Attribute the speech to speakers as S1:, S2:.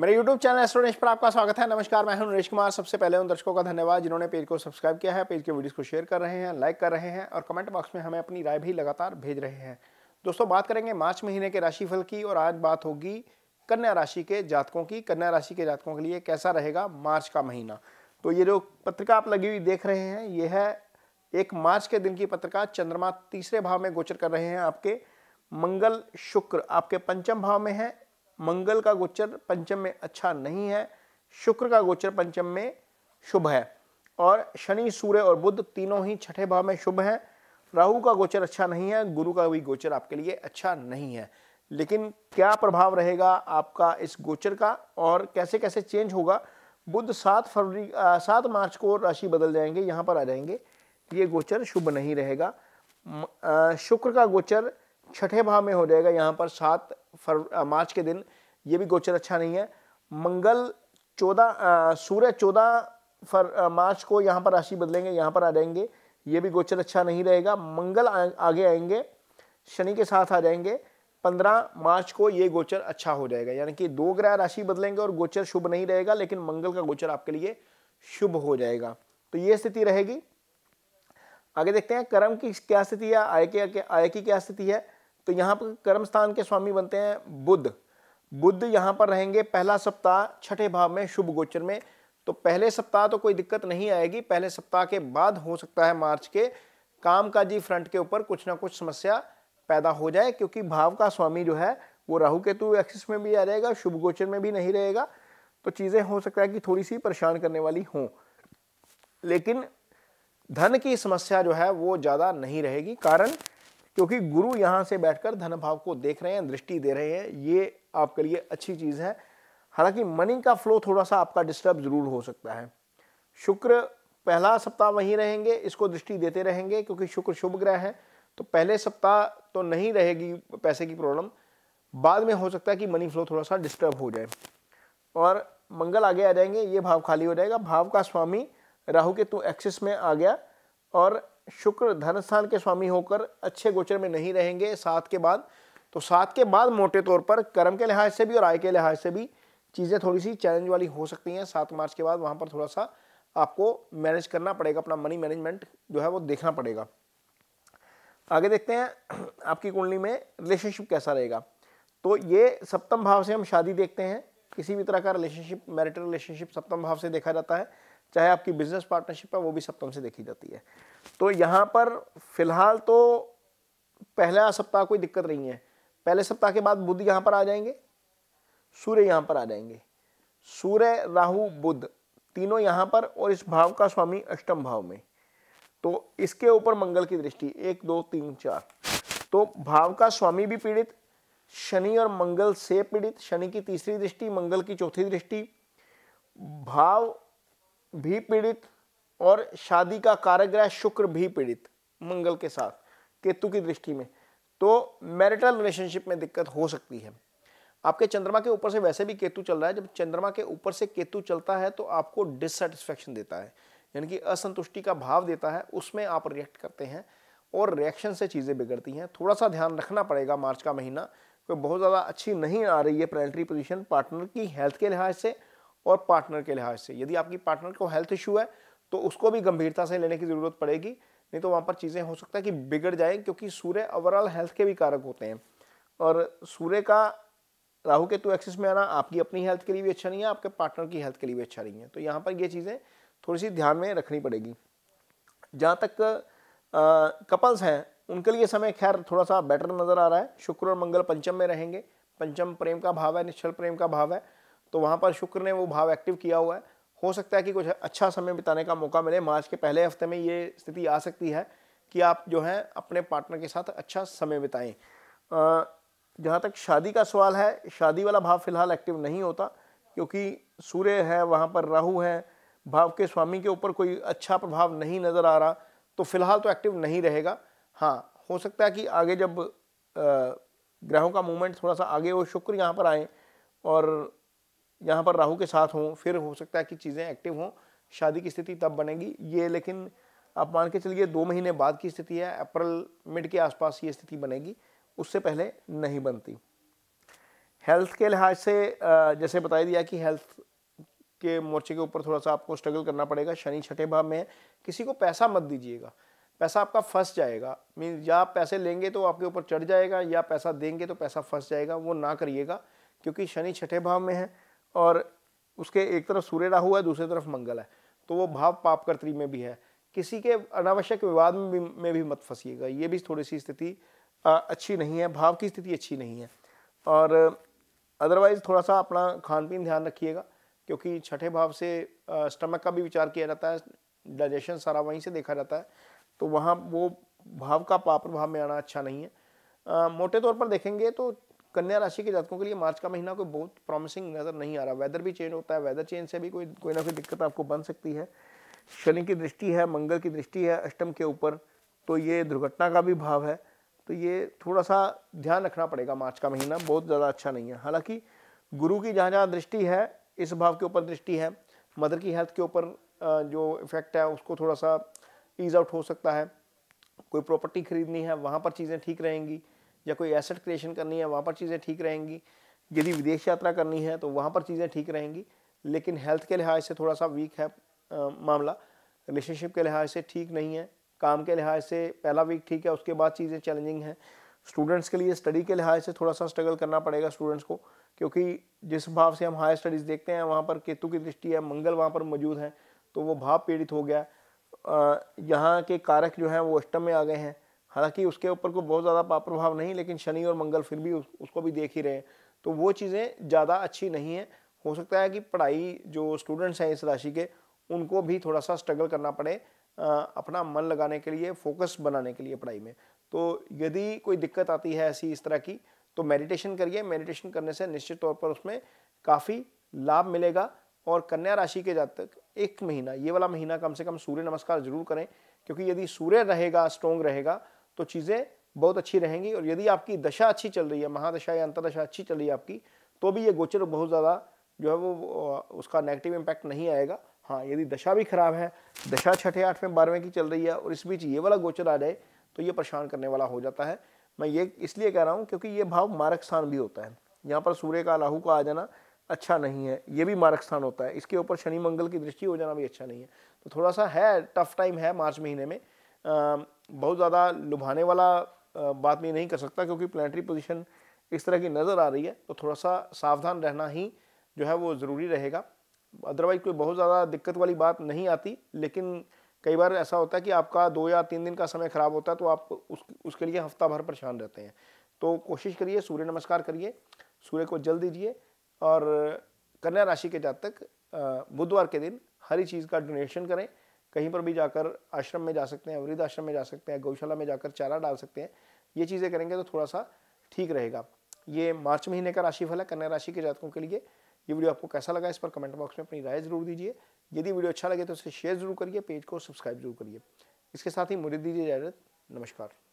S1: मेरे YouTube channel एस्ट्रोनेश पर आपका स्वागत है नमस्कार मैं हूं नरेश कुमार सबसे पहले उन दर्शकों का धन्यवाद जिन्होंने पेज को सब्सक्राइब किया है पेज के वीडियोस को शेयर कर रहे हैं लाइक कर रहे हैं और कमेंट बॉक्स में हमें अपनी राय भी लगातार भेज रहे हैं दोस्तों बात करेंगे मार्च महीने के राशिफल की और आज बात होगी कन्या राशि के जातकों की कन्या राशि के जातकों के लिए कैसा रहेगा मार्च का महीना तो ये जो पत्रिका आप लगी हुई देख रहे हैं ये है एक मार्च के दिन की पत्रिका चंद्रमा तीसरे भाव में गोचर कर रहे हैं आपके मंगल शुक्र आपके पंचम भाव में है मंगल का गोचर पंचम में अच्छा नहीं है शुक्र का गोचर पंचम में शुभ है और शनि सूर्य और बुद्ध तीनों ही छठे भाव में शुभ हैं राहु का गोचर अच्छा नहीं है गुरु का भी गोचर आपके लिए अच्छा नहीं है लेकिन क्या प्रभाव रहेगा आपका इस गोचर का और कैसे कैसे चेंज होगा बुद्ध सात फरवरी सात मार्च को राशि बदल जाएंगे यहाँ पर आ जाएंगे ये गोचर शुभ नहीं रहेगा शुक्र का गोचर छठे भाव में हो जाएगा यहाँ पर सात फर मार्च के दिन ये भी गोचर अच्छा नहीं है मंगल चौदह सूर्य चौदह फर मार्च को यहाँ पर राशि बदलेंगे यहाँ पर आ जाएंगे ये भी गोचर अच्छा नहीं रहेगा मंगल आ, आगे आएंगे शनि के साथ आ जाएंगे पंद्रह मार्च को ये गोचर अच्छा हो जाएगा यानी कि दो ग्रह राशि बदलेंगे और गोचर शुभ नहीं रहेगा लेकिन मंगल का गोचर आपके लिए शुभ हो जाएगा तो ये स्थिति रहेगी आगे देखते हैं कर्म की क्या स्थिति है आय की आय की क्या स्थिति है तो यहाँ पर कर्म स्थान के स्वामी बनते हैं बुद्ध बुद्ध यहाँ पर रहेंगे पहला सप्ताह छठे भाव में शुभ गोचर में तो पहले सप्ताह तो कोई दिक्कत नहीं आएगी पहले सप्ताह के बाद हो सकता है मार्च के काम काजी फ्रंट के ऊपर कुछ ना कुछ समस्या पैदा हो जाए क्योंकि भाव का स्वामी जो है वो राहु केतु एक्सिस में भी आ जाएगा शुभ गोचर में भी नहीं रहेगा तो चीज़ें हो सकता है कि थोड़ी सी परेशान करने वाली हों लेकिन धन की समस्या जो है वो ज़्यादा नहीं रहेगी कारण क्योंकि गुरु यहाँ से बैठकर धन भाव को देख रहे हैं दृष्टि दे रहे हैं ये आपके लिए अच्छी चीज़ है हालांकि मनी का फ्लो थोड़ा सा आपका डिस्टर्ब ज़रूर हो सकता है शुक्र पहला सप्ताह वहीं रहेंगे इसको दृष्टि देते रहेंगे क्योंकि शुक्र शुभ ग्रह है तो पहले सप्ताह तो नहीं रहेगी पैसे की प्रॉब्लम बाद में हो सकता है कि मनी फ्लो थोड़ा सा डिस्टर्ब हो जाए और मंगल आगे आ जाएंगे ये भाव खाली हो जाएगा भाव का स्वामी राहु के तू एक्सिस में आ गया और शुक्र धन स्थान के स्वामी होकर अच्छे गोचर में नहीं रहेंगे सात के बाद तो सात के बाद मोटे तौर पर कर्म के लिहाज से भी और आय के लिहाज से भी चीज़ें थोड़ी सी चैलेंज वाली हो सकती हैं सात मार्च के बाद वहाँ पर थोड़ा सा आपको मैनेज करना पड़ेगा अपना मनी मैनेजमेंट जो है वो देखना पड़ेगा आगे देखते हैं आपकी कुंडली में रिलेशनशिप कैसा रहेगा तो ये सप्तम भाव से हम शादी देखते हैं किसी भी तरह का रिलेशनशिप मैरिटल रिलेशनशिप सप्तम भाव से देखा जाता है चाहे आपकी बिजनेस पार्टनरशिप है वो भी सप्तम से देखी जाती है तो यहाँ पर फिलहाल तो पहला सप्ताह कोई दिक्कत नहीं है पहले सप्ताह के बाद बुद्ध यहाँ पर आ जाएंगे सूर्य यहाँ पर आ जाएंगे सूर्य राहु बुद्ध तीनों यहाँ पर और इस भाव का स्वामी अष्टम भाव में तो इसके ऊपर मंगल की दृष्टि एक दो तीन चार तो भाव का स्वामी भी पीड़ित शनि और मंगल से पीड़ित शनि की तीसरी दृष्टि मंगल की चौथी दृष्टि भाव भी पीड़ित और शादी का कारग्रह शुक्र भी पीड़ित मंगल के साथ केतु की दृष्टि में तो मैरिटल रिलेशनशिप में दिक्कत हो सकती है आपके चंद्रमा के ऊपर से वैसे भी केतु चल रहा है जब चंद्रमा के ऊपर से केतु चलता है तो आपको डिससेटिस्फेक्शन देता है यानी कि असंतुष्टि का भाव देता है उसमें आप रिएक्ट करते हैं और रिएक्शन से चीज़ें बिगड़ती हैं थोड़ा सा ध्यान रखना पड़ेगा मार्च का महीना कोई बहुत ज़्यादा अच्छी नहीं आ रही है प्लेनेटरी पोजिशन पार्टनर की हेल्थ के लिहाज से और पार्टनर के लिहाज से यदि आपकी पार्टनर को हेल्थ इशू है तो उसको भी गंभीरता से लेने की ज़रूरत पड़ेगी नहीं तो वहाँ पर चीज़ें हो सकता है कि बिगड़ जाए क्योंकि सूर्य ओवरऑल हेल्थ के भी कारक होते हैं और सूर्य का राहु केतु एक्सिस में आना आपकी अपनी हेल्थ के लिए भी अच्छा नहीं है आपके पार्टनर की हेल्थ के लिए भी अच्छा नहीं है तो यहाँ पर ये चीज़ें थोड़ी सी ध्यान में रखनी पड़ेगी जहाँ तक कपल्स हैं उनके लिए समय खैर थोड़ा सा बेटर नज़र आ रहा है शुक्र और मंगल पंचम में रहेंगे पंचम प्रेम का भाव है निश्चल प्रेम का भाव है तो वहाँ पर शुक्र ने वो भाव एक्टिव किया हुआ है हो सकता है कि कुछ अच्छा समय बिताने का मौका मिले मार्च के पहले हफ्ते में ये स्थिति आ सकती है कि आप जो है अपने पार्टनर के साथ अच्छा समय बिताएं जहाँ तक शादी का सवाल है शादी वाला भाव फिलहाल एक्टिव नहीं होता क्योंकि सूर्य है वहाँ पर राहु है भाव के स्वामी के ऊपर कोई अच्छा प्रभाव नहीं नज़र आ रहा तो फिलहाल तो एक्टिव नहीं रहेगा हाँ हो सकता है कि आगे जब ग्रहों का मूवमेंट थोड़ा सा आगे वो शुक्र यहाँ पर आए और यहाँ पर राहु के साथ हों फिर हो सकता है कि चीज़ें एक्टिव हों शादी की स्थिति तब बनेगी ये लेकिन आप मान के चलिए दो महीने बाद की स्थिति है अप्रैल मिड के आसपास ये स्थिति बनेगी उससे पहले नहीं बनती हेल्थ के लिहाज से जैसे बताया दिया कि हेल्थ के मोर्चे के ऊपर थोड़ा सा आपको स्ट्रगल करना पड़ेगा शनि छठे भाव में किसी को पैसा मत दीजिएगा पैसा आपका फंस जाएगा मीन या पैसे लेंगे तो आपके ऊपर चढ़ जाएगा या पैसा देंगे तो पैसा फंस जाएगा वो ना करिएगा क्योंकि शनि छठे भाव में है और उसके एक तरफ सूर्य राहु है दूसरी तरफ मंगल है तो वो भाव पापकर्तरी में भी है किसी के अनावश्यक विवाद में भी में भी मत फंसीएगा ये भी थोड़ी सी स्थिति अच्छी नहीं है भाव की स्थिति अच्छी नहीं है और अदरवाइज़ थोड़ा सा अपना खान पीन ध्यान रखिएगा क्योंकि छठे भाव से स्टमक का भी विचार किया जाता है डाइजेशन सारा वहीं से देखा जाता है तो वहाँ वो भाव का पाप प्रभाव में आना अच्छा नहीं है आ, मोटे तौर पर देखेंगे तो कन्या राशि के जातकों के लिए मार्च का महीना कोई बहुत प्रॉमिसिंग नज़र नहीं आ रहा वेदर भी चेंज होता है वेदर चेंज से भी कोई कोई ना कोई दिक्कत आपको बन सकती है शनि की दृष्टि है मंगल की दृष्टि है अष्टम के ऊपर तो ये दुर्घटना का भी भाव है तो ये थोड़ा सा ध्यान रखना पड़ेगा मार्च का महीना बहुत ज़्यादा अच्छा नहीं है हालांकि गुरु की जहाँ जहाँ दृष्टि है इस भाव के ऊपर दृष्टि है मदर की हेल्थ के ऊपर जो इफेक्ट है उसको थोड़ा सा ईज आउट हो सकता है कोई प्रॉपर्टी खरीदनी है वहाँ पर चीज़ें ठीक रहेंगी या कोई एसेट क्रिएशन करनी है वहाँ पर चीज़ें ठीक रहेंगी यदि विदेश यात्रा करनी है तो वहाँ पर चीज़ें ठीक रहेंगी लेकिन हेल्थ के लिहाज से थोड़ा सा वीक है आ, मामला रिलेशनशिप के लिहाज से ठीक नहीं है काम के लिहाज से पहला वीक ठीक है उसके बाद चीज़ें चैलेंजिंग हैं स्टूडेंट्स के लिए स्टडी के लिहाज से थोड़ा सा स्ट्रगल करना पड़ेगा स्टूडेंट्स को क्योंकि जिस भाव से हम हायर स्टडीज़ देखते हैं वहाँ पर केतु की दृष्टि है मंगल वहाँ पर मौजूद हैं तो वो भाव पीड़ित हो गया यहाँ के कारक जो हैं वो अष्टम में आ गए हैं हालांकि उसके ऊपर को बहुत ज़्यादा पाप प्रभाव नहीं लेकिन शनि और मंगल फिर भी उसको भी देख ही रहे हैं तो वो चीज़ें ज़्यादा अच्छी नहीं है हो सकता है कि पढ़ाई जो स्टूडेंट्स हैं इस राशि के उनको भी थोड़ा सा स्ट्रगल करना पड़े अपना मन लगाने के लिए फोकस बनाने के लिए पढ़ाई में तो यदि कोई दिक्कत आती है ऐसी इस तरह की तो मेडिटेशन करिए मेडिटेशन करने से निश्चित तौर पर उसमें काफ़ी लाभ मिलेगा और कन्या राशि के जातक एक महीना ये वाला महीना कम से कम सूर्य नमस्कार जरूर करें क्योंकि यदि सूर्य रहेगा स्ट्रोंग रहेगा तो चीज़ें बहुत अच्छी रहेंगी और यदि आपकी दशा अच्छी चल रही है महादशा या अंतरदशा अच्छी चल रही है आपकी तो भी ये गोचर बहुत ज़्यादा जो है वो उसका नेगेटिव इम्पैक्ट नहीं आएगा हाँ यदि दशा भी खराब है दशा छठे आठवें बारहवें की चल रही है और इस बीच ये वाला गोचर आ जाए तो ये परेशान करने वाला हो जाता है मैं ये इसलिए कह रहा हूँ क्योंकि ये भाव मारक स्थान भी होता है यहाँ पर सूर्य का राहू का आ जाना अच्छा नहीं है ये भी मारक स्थान होता है इसके ऊपर शनि मंगल की दृष्टि हो जाना भी अच्छा नहीं है तो थोड़ा सा है टफ टाइम है मार्च महीने में बहुत ज़्यादा लुभाने वाला बात मैं नहीं कर सकता क्योंकि प्लानटरी पोजिशन इस तरह की नज़र आ रही है तो थोड़ा सा सावधान रहना ही जो है वो ज़रूरी रहेगा अदरवाइज कोई बहुत ज़्यादा दिक्कत वाली बात नहीं आती लेकिन कई बार ऐसा होता है कि आपका दो या तीन दिन का समय ख़राब होता है तो आप उस उसके लिए हफ्ता भर परेशान रहते हैं तो कोशिश करिए सूर्य नमस्कार करिए सूर्य को जल दीजिए और कन्या राशि के जातक बुधवार के दिन हरी चीज़ का डोनेशन करें कहीं पर भी जाकर आश्रम में जा सकते हैं वृद्ध आश्रम में जा सकते हैं गौशाला में जाकर चारा डाल सकते हैं ये चीज़ें करेंगे तो थोड़ा सा ठीक रहेगा ये मार्च महीने का राशिफल है कन्या राशि के जातकों के लिए ये वीडियो आपको कैसा लगा इस पर कमेंट बॉक्स में अपनी राय जरूर दीजिए यदि वीडियो अच्छा लगे तो उसे शेयर जरूर करिए पेज को सब्सक्राइब जरूर करिए इसके साथ ही मुझे दीजिए इजाजत नमस्कार